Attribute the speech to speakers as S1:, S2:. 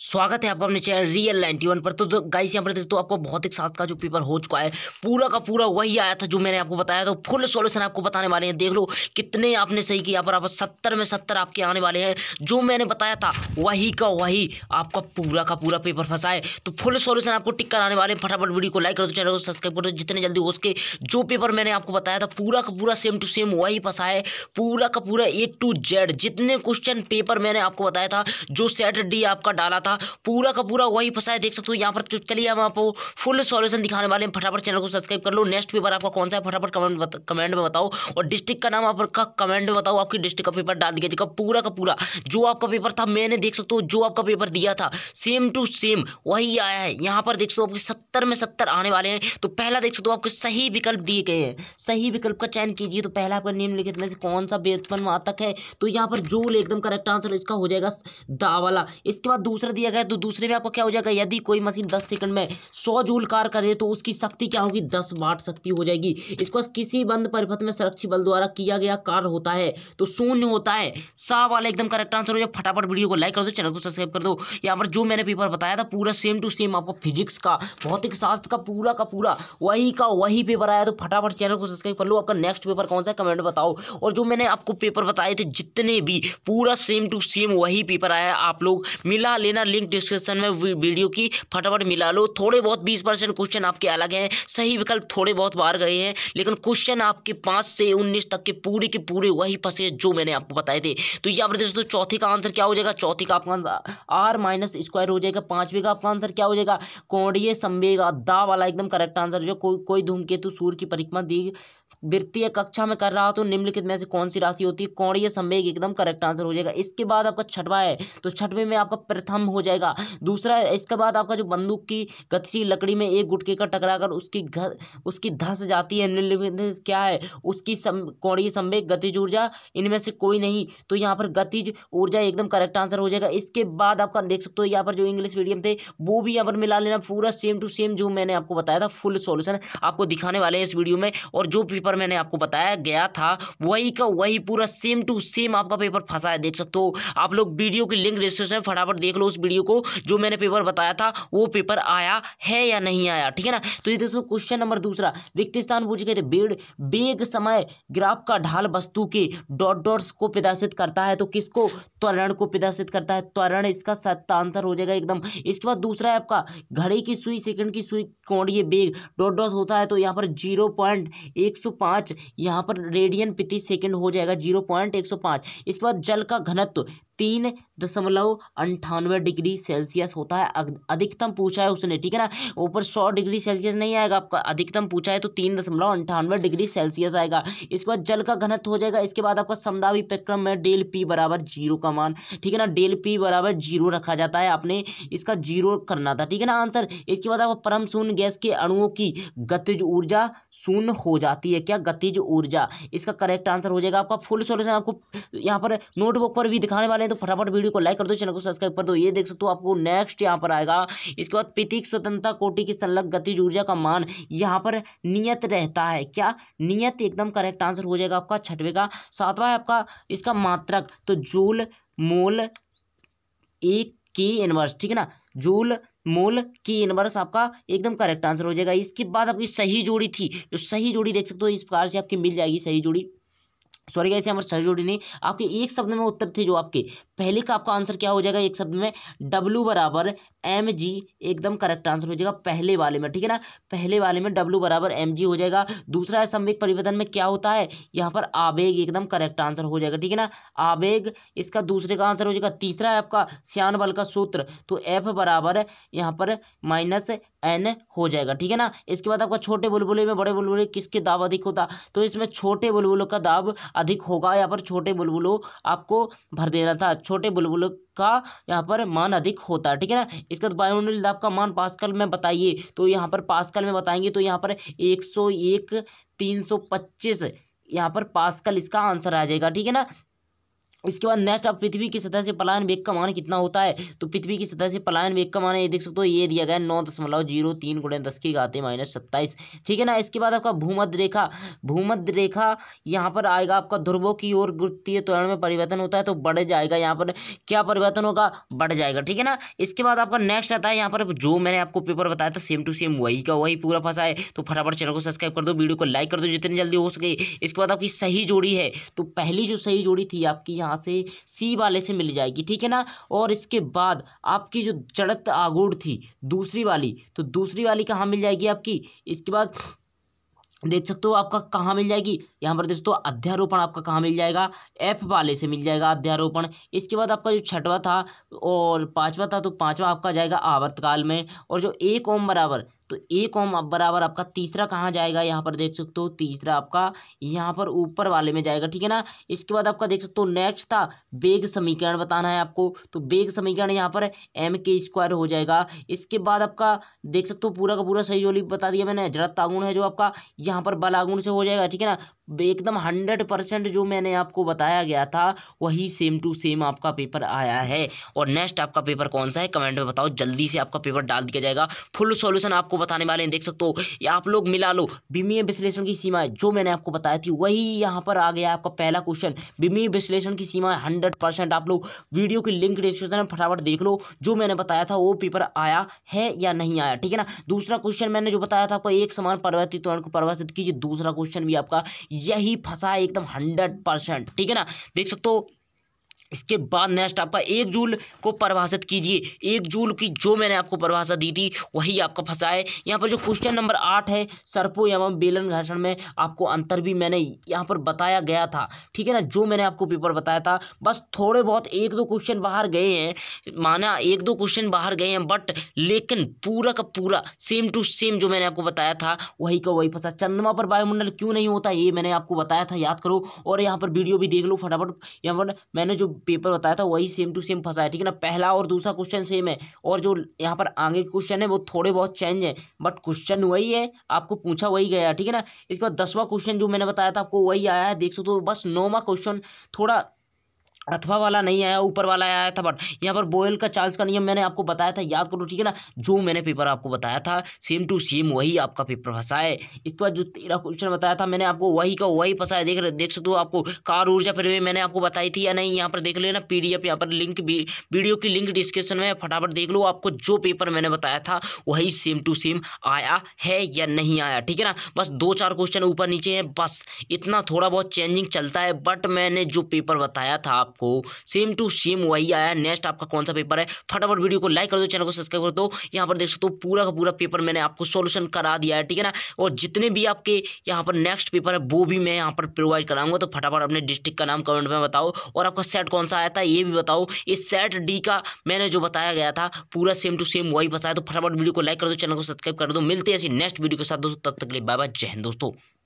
S1: स्वागत है आपका अपने चैनल रियल नाइन्टी वन पर तो, तो गाइस यहाँ पर दोस्तों आपको भौतिक शास्त्र का जो पेपर हो चुका है पूरा का पूरा वही आया था जो मैंने आपको बताया था फुल सॉल्यूशन आपको बताने वाले हैं देख लो कितने आपने सही किया पर आप सत्तर में सत्तर आपके आने वाले हैं जो मैंने बताया था वही का वही आपका पूरा का पूरा पेपर फंसा है तो फुल सोल्यूशन आपको टिक कराने वाले हैं फटाफट वीडियो को लाइक कर दो चैनल को सब्सक्राइब कर दो जितने जल्दी हो उसके जो पेपर मैंने आपको बताया था पूरा का पूरा सेम टू सेम वही फंसा है पूरा का पूरा ए टू जेड जितने क्वेश्चन पेपर मैंने आपको बताया था जो सेट डी आपका डाला था था पूरा का पूरा वही फंसा है देख सकते हो यहाँ पर चलिए हम आपको फुल सॉल्यूशन दिखाने वाले हैं फटाफट चैनल को सब्सक्राइब कर लो नेक्स्ट पेपर आपका कौन सा है फटाफट कमेंट कमेंट में बताओ और डिस्ट्रिक्ट का नाम आपका कमेंट में बताओ आपकी डिस्ट्रिक्ट का पेपर डाल दिया जाएगा पूरा का पूरा जो आपका पेपर था मैंने देख सकते हो जो आपका पेपर दिया था सेम टू सेम वही आया है यहाँ पर देख सकते हो आपके सत्तर में सत्तर आने वाले हैं तो पहला देख सकते हो आपके सही विकल्प दिए गए हैं सही विकल्प का चयन कीजिए तो पहला आपका निम्नलिखित में से कौन सा बेतपन तक है तो यहाँ पर जो एकदम करेक्ट आंसर इसका हो जाएगा दावाला इसके बाद दूसरा दिया गया तो दूसरे में आपका क्या हो जाएगा यदि कोई मशीन दस सेकंड में सौ जूल कार करे तो उसकी शक्ति क्या होगी दस वाट शक्ति हो जाएगी इसके पास किसी बंद परिपथ में सुरक्षित बल द्वारा किया गया कार्य होता है तो शून्य होता है सा वाला एकदम करेक्ट आंसर हो जाए फटाफट वीडियो को लाइक कर दो चैनल को सब्सक्राइब कर दो यहाँ पर जो मैंने पेपर बताया था पूरा सेम टू सेम आपको फिजिक्स का भौतिक शास्त्र का पूरा का पूरा वही का वही पेपर आया तो फटाफट चैनल को सब्सक्राइब कर लो आपका नेक्स्ट पेपर कौन सा कमेंट बताओ और जो मैंने आपको पेपर बताए थे जितने भी पूरा सेम टू सेम वही पेपर आया आप लोग मिला लेना लिंक डिस्क्रिप्शन में वीडियो की फटाफट मिला लो थोड़े बहुत बीस परसेंट क्वेश्चन आपके अलग हैं सही विकल्प थोड़े बहुत बार गए हैं लेकिन क्वेश्चन आपके पाँच से उन्नीस तक के पूरे के पूरे वही फंसे जो मैंने आपको बताए थे तो यहाँ पर दोस्तों चौथे का आंसर क्या हो जाएगा चौथे का आपका आंसर आर माइनस स्क्वायर हो जाएगा पाँचवें का आपका आंसर क्या हो जाएगा कौड़िए संवेगा दा वाला एकदम करेक्ट आंसर जो कोई कोई धूमकेतु सूर्य की परिक्रमा दी वित्तीय कक्षा में कर रहा हो तो निम्नलिखित में से कौन सी राशि होती है कोणीय संवेग एकदम करेक्ट आंसर हो जाएगा इसके बाद आपका छठवा है तो छठवे में आपका प्रथम हो जाएगा दूसरा इसके बाद आपका जो बंदूक की गतिशील लकड़ी में एक गुटके का टकरा कर उसकी घ, उसकी धस जाती है निम्नलिखित क्या है उसकी सम, संवेग गतिज ऊर्जा इनमें से कोई नहीं तो यहाँ पर गतिज ऊर्जा एकदम करेक्ट आंसर हो जाएगा इसके बाद आपका देख सकते हो यहाँ पर जो इंग्लिश मीडियम थे वो भी यहाँ पर मिला लेना पूरा सेम टू सेम जो मैंने आपको बताया था फुल सोल्यूशन आपको दिखाने वाले हैं इस वीडियो में और जो पेपर पेपर मैंने आपको बताया गया था वही का वही पूरा सेम टू सेम आपका पेपर फंसा है देख सकते हो आप लोग वीडियो की लिंक डिस्क्रिप्शन में फटाफट देख लो उस वीडियो को जो मैंने पेपर बताया था वो पेपर आया है या नहीं आया ठीक है ना तो ये दोस्तों क्वेश्चन नंबर दूसरा रिक्त स्थान पूछे गए थे बेड बेग समय ग्राफ का ढाल वस्तु के डॉट डॉट्स को प्रदर्शित करता है तो किसको त्वरण को प्रदर्शित करता है त्वरण इसका सत्ता आंसर हो जाएगा एकदम इसके बाद दूसरा है आपका घड़ी की सुई सेकंड की सुई कौन ये बेग डॉट डॉट होता है तो यहाँ पर जीरो पॉइंट एक सौ पाँच यहाँ पर रेडियन प्रति सेकेंड हो जाएगा जीरो पॉइंट एक सौ पाँच इसके बाद जल का घनत्व तीन दशमलव अंठानवे डिग्री सेल्सियस होता है अधिकतम पूछा है उसने ठीक है ना ऊपर सौ डिग्री सेल्सियस नहीं आएगा आपका अधिकतम पूछा है तो तीन दशमलव अंठानवे डिग्री सेल्सियस आएगा इसके बाद जल का घनत्व हो जाएगा इसके बाद आपका समदावी प्रक्रम में डेल पी बराबर जीरो का मान ठीक है ना डेल पी बराबर जीरो रखा जाता है आपने इसका जीरो करना था ठीक है ना आंसर इसके बाद आपका परम शून्य गैस के अणुओं की गतिज ऊर्जा शून्य हो जाती है क्या गतिज ऊर्जा इसका करेक्ट आंसर हो जाएगा आपका फुल सोल्यूशन आपको यहाँ पर नोटबुक पर भी दिखाने वाले हैं तो फटाफट वीडियो को लाइक कर दो चैनल को सब्सक्राइब कर दो ये देख सकते हो आपको नेक्स्ट यहाँ पर आएगा इसके बाद पृथ्वी स्वतंत्रता कोटि की संलग्न गति ऊर्जा का मान यहाँ पर नियत रहता है क्या नियत एकदम करेक्ट आंसर हो जाएगा आपका छठवे का सातवा है आपका इसका मात्रक तो जूल मोल एक की इनवर्स ठीक है ना जूल मोल की इनवर्स आपका एकदम करेक्ट आंसर हो जाएगा इसके बाद आपकी सही जोड़ी थी जो तो सही जोड़ी देख सकते हो इस प्रकार से आपकी मिल जाएगी सही जोड़ी सॉरी गाइस हमारे सारी जोड़ी नहीं आपके एक शब्द में उत्तर थे जो आपके पहले का आपका आंसर क्या हो जाएगा एक शब्द में डब्लू बराबर एम जी एकदम करेक्ट आंसर हो जाएगा पहले वाले में ठीक है ना पहले वाले में डब्लू बराबर एम जी हो जाएगा दूसरा है संवेग परिवर्तन में क्या होता है यहाँ पर आवेग एकदम करेक्ट आंसर हो जाएगा ठीक है ना आवेग इसका दूसरे का आंसर हो जाएगा तीसरा है आपका श्यान बल का सूत्र तो एफ बराबर यहाँ पर माइनस एन हो जाएगा ठीक है ना इसके बाद आपका छोटे बुलबुले में बड़े बुलबुले किसके दाब अधिक होता तो इसमें छोटे बुलबुलों का दाब अधिक होगा यहाँ पर छोटे बुलबुलों आपको भर देना था छोटे बुलबुलों का यहाँ पर मान अधिक होता है ठीक है ना इसके बाद वायुमंडल दाब का मान पास्कल में बताइए तो यहाँ पर पास्कल में बताएंगे तो यहाँ पर एक सौ एक तीन सौ पच्चीस यहाँ पर पास्कल इसका आंसर आ जाएगा ठीक है ना इसके बाद नेक्स्ट आप पृथ्वी की सतह से पलायन वेग का मान कितना होता है तो पृथ्वी की सतह से पलायन वेग का मान ये देख सकते हो ये दिया गया है नौ दशमलव जीरो तीन गुणे दस की घाते माइनस सत्ताईस ठीक है ना इसके बाद आपका भूमध्य रेखा भूमध्य रेखा यहाँ पर आएगा आपका ध्रुवों की ओर गुरुत्वीय त्वरण में परिवर्तन होता है तो बढ़ जाएगा यहाँ पर क्या परिवर्तन होगा बढ़ जाएगा ठीक है ना इसके बाद आपका नेक्स्ट आता है यहाँ पर जो मैंने आपको पेपर बताया था सेम टू सेम वही का वही पूरा फंसा है तो फटाफट चैनल को सब्सक्राइब कर दो वीडियो को लाइक कर दो जितनी जल्दी हो सके इसके बाद आपकी सही जोड़ी है तो पहली जो सही जोड़ी थी आपकी यहाँ से सी वाले से मिल जाएगी ठीक है ना और इसके बाद आपकी जो चढ़त आगूढ़ थी दूसरी वाली तो दूसरी वाली कहाँ मिल जाएगी आपकी इसके बाद देख सकते हो आपका कहाँ मिल जाएगी यहाँ पर दोस्तों अध्यारोपण आपका कहाँ मिल जाएगा एफ वाले से मिल जाएगा अध्यारोपण इसके बाद आपका जो छठवा था और पांचवा था तो पांचवा आपका जाएगा आवर्तकाल में और जो एक ओम बराबर तो एक ओम अब बराबर आपका तीसरा कहाँ जाएगा यहाँ पर देख सकते हो तीसरा आपका यहाँ पर ऊपर वाले में जाएगा ठीक है ना इसके बाद आपका देख सकते हो नेक्स्ट था बेग समीकरण बताना है आपको तो बेग समीकरण यहाँ पर एम के स्क्वायर हो जाएगा इसके बाद आपका देख सकते हो पूरा का पूरा सही जोली बता दिया मैंने जड़त तागुण है जो आपका यहाँ पर बलागुण से हो जाएगा ठीक है ना एकदम हंड्रेड परसेंट जो मैंने आपको बताया गया था वही सेम टू सेम आपका पेपर आया है और नेक्स्ट आपका पेपर कौन सा है कमेंट में बताओ जल्दी से आपका पेपर डाल दिया जाएगा फुल सॉल्यूशन आपको बताने वाले हैं देख सकते हो या आप लोग मिला लो बीमीय विश्लेषण की सीमाएं जो मैंने आपको बताया थी वही यहाँ पर आ गया आपका पहला क्वेश्चन बीमीय विश्लेषण की सीमाएं हंड्रेड परसेंट आप लोग वीडियो की लिंक डिस्क्रिप्शन में फटाफट देख लो जो मैंने बताया था वो पेपर आया है या नहीं आया ठीक है ना दूसरा क्वेश्चन मैंने जो बताया था आपको एक समान परिवर्तित त्वरण को परिवर्तित कीजिए दूसरा क्वेश्चन भी आपका यही फंसा है एकदम हंड्रेड परसेंट ठीक है ना देख सकते हो इसके बाद नेक्स्ट आपका एक जूल को परिभाषित कीजिए एक जूल की जो मैंने आपको परिभाषा दी थी वही आपका फंसा है यहाँ पर जो क्वेश्चन नंबर आठ है सर्पो एवं बेलन घर्षण में आपको अंतर भी मैंने यहाँ पर बताया गया था ठीक है ना जो मैंने आपको पेपर बताया था बस थोड़े बहुत एक दो क्वेश्चन बाहर गए हैं माना एक दो क्वेश्चन बाहर गए हैं बट लेकिन पूरा का पूरा सेम टू सेम जो मैंने आपको बताया था वही का वही फंसा चंद्रमा पर वायुमंडल क्यों नहीं होता ये मैंने आपको बताया था याद करो और यहाँ पर वीडियो भी देख लो फटाफट यहाँ पर मैंने जो पेपर होता है था तो वही सेम टू सेम फंसा है ठीक है ना पहला और दूसरा क्वेश्चन सेम है और जो यहाँ पर आगे के क्वेश्चन है वो थोड़े बहुत चेंज है बट क्वेश्चन वही है आपको पूछा वही गया ठीक है ना इसके बाद दसवां क्वेश्चन जो मैंने बताया था आपको वही आया है देख सकते हो तो बस नौवा क्वेश्चन थोड़ा अथवा वाला नहीं आया ऊपर वाला आया था बट यहाँ पर बोयल का चार्ज का नियम मैंने आपको बताया था याद करो ठीक है ना जो मैंने पेपर आपको बताया था सेम टू सेम वही आपका पेपर फंसा है इसके बाद जो तेरा क्वेश्चन बताया था मैंने आपको वही का वही है देख रहे देख सकते हो आपको कार ऊर्जा भी मैंने आपको बताई थी या नहीं यहाँ पर देख लेना पी डी एफ यहाँ पर लिंक वीडियो की लिंक डिस्क्रिप्शन में फटाफट देख लो आपको जो पेपर मैंने बताया था वही सेम टू सेम आया है या नहीं आया ठीक है ना बस दो चार क्वेश्चन ऊपर नीचे है बस इतना थोड़ा बहुत चेंजिंग चलता है बट मैंने जो पेपर बताया था आप आपको सेम टू सेम वही आया नेक्स्ट आपका कौन सा पेपर है फटाफट वीडियो को लाइक कर दो चैनल को सब्सक्राइब कर दो यहाँ पर देख सकते हो पूरा का पूरा पेपर मैंने आपको सोल्यूशन करा दिया है ठीक है ना और जितने भी आपके यहाँ पर नेक्स्ट पेपर है वो भी मैं यहाँ पर प्रोवाइड कराऊंगा तो फटाफट अपने डिस्ट्रिक्ट का नाम कमेंट में बताओ और आपका सेट कौन सा आया था ये भी बताओ इस सेट डी का मैंने जो बताया गया था पूरा सेम टू सेम वही बताया तो फटाफट वीडियो को लाइक कर दो चैनल को सब्सक्राइब कर दो मिलते हैं ऐसी नेक्स्ट वीडियो के साथ दोस्तों तब तक के लिए बाय बाय जय हिंद दोस्तों